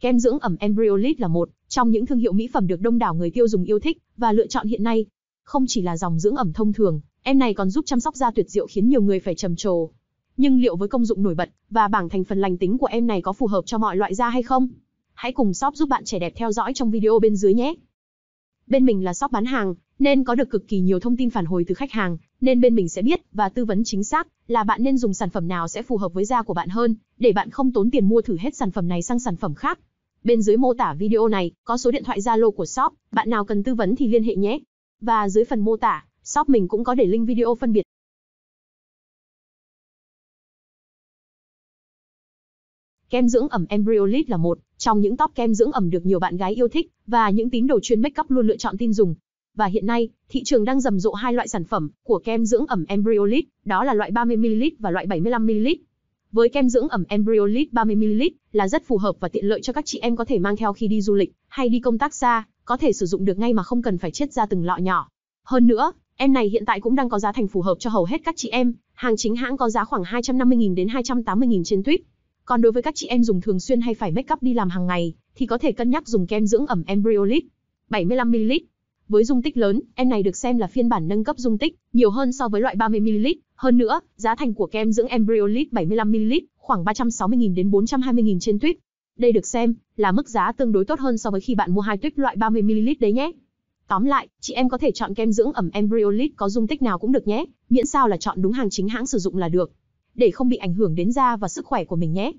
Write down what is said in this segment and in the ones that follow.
Kem dưỡng ẩm Embryolit là một trong những thương hiệu mỹ phẩm được đông đảo người tiêu dùng yêu thích và lựa chọn hiện nay. Không chỉ là dòng dưỡng ẩm thông thường, em này còn giúp chăm sóc da tuyệt diệu khiến nhiều người phải trầm trồ. Nhưng liệu với công dụng nổi bật và bảng thành phần lành tính của em này có phù hợp cho mọi loại da hay không? Hãy cùng shop giúp bạn trẻ đẹp theo dõi trong video bên dưới nhé. Bên mình là shop bán hàng, nên có được cực kỳ nhiều thông tin phản hồi từ khách hàng nên bên mình sẽ biết và tư vấn chính xác là bạn nên dùng sản phẩm nào sẽ phù hợp với da của bạn hơn, để bạn không tốn tiền mua thử hết sản phẩm này sang sản phẩm khác. Bên dưới mô tả video này có số điện thoại Zalo của shop, bạn nào cần tư vấn thì liên hệ nhé. Và dưới phần mô tả, shop mình cũng có để link video phân biệt. Kem dưỡng ẩm Embryolite là một trong những top kem dưỡng ẩm được nhiều bạn gái yêu thích và những tín đồ chuyên makeup luôn lựa chọn tin dùng và hiện nay, thị trường đang rầm rộ hai loại sản phẩm của kem dưỡng ẩm Embryolite, đó là loại 30ml và loại 75ml. Với kem dưỡng ẩm Embryolite 30ml là rất phù hợp và tiện lợi cho các chị em có thể mang theo khi đi du lịch hay đi công tác xa, có thể sử dụng được ngay mà không cần phải chiết ra từng lọ nhỏ. Hơn nữa, em này hiện tại cũng đang có giá thành phù hợp cho hầu hết các chị em, hàng chính hãng có giá khoảng 250.000 đến 280.000 trên tuyết. Còn đối với các chị em dùng thường xuyên hay phải make up đi làm hàng ngày, thì có thể cân nhắc dùng kem dưỡng ẩm Embryolite 75ml. Với dung tích lớn, em này được xem là phiên bản nâng cấp dung tích, nhiều hơn so với loại 30ml. Hơn nữa, giá thành của kem dưỡng Embryolit 75ml khoảng 360.000 đến 420.000 trên tuyết. Đây được xem là mức giá tương đối tốt hơn so với khi bạn mua hai tuyết loại 30ml đấy nhé. Tóm lại, chị em có thể chọn kem dưỡng ẩm Embryolit có dung tích nào cũng được nhé, miễn sao là chọn đúng hàng chính hãng sử dụng là được. Để không bị ảnh hưởng đến da và sức khỏe của mình nhé.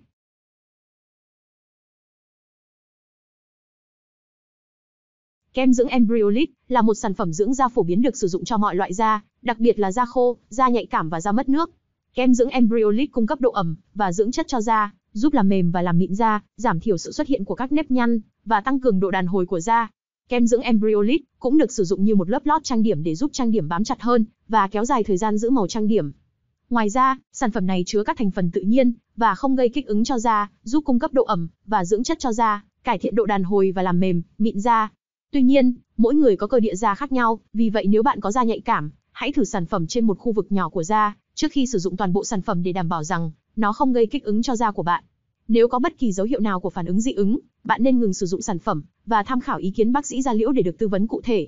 Kem dưỡng Embryolite là một sản phẩm dưỡng da phổ biến được sử dụng cho mọi loại da, đặc biệt là da khô, da nhạy cảm và da mất nước. Kem dưỡng Embryolite cung cấp độ ẩm và dưỡng chất cho da, giúp làm mềm và làm mịn da, giảm thiểu sự xuất hiện của các nếp nhăn và tăng cường độ đàn hồi của da. Kem dưỡng Embryolite cũng được sử dụng như một lớp lót trang điểm để giúp trang điểm bám chặt hơn và kéo dài thời gian giữ màu trang điểm. Ngoài ra, sản phẩm này chứa các thành phần tự nhiên và không gây kích ứng cho da, giúp cung cấp độ ẩm và dưỡng chất cho da, cải thiện độ đàn hồi và làm mềm, mịn da. Tuy nhiên, mỗi người có cơ địa da khác nhau, vì vậy nếu bạn có da nhạy cảm, hãy thử sản phẩm trên một khu vực nhỏ của da, trước khi sử dụng toàn bộ sản phẩm để đảm bảo rằng nó không gây kích ứng cho da của bạn. Nếu có bất kỳ dấu hiệu nào của phản ứng dị ứng, bạn nên ngừng sử dụng sản phẩm và tham khảo ý kiến bác sĩ da liễu để được tư vấn cụ thể.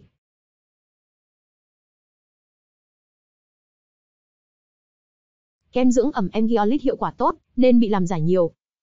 Kem dưỡng ẩm Emgiolit hiệu quả tốt, nên bị làm giả nhiều,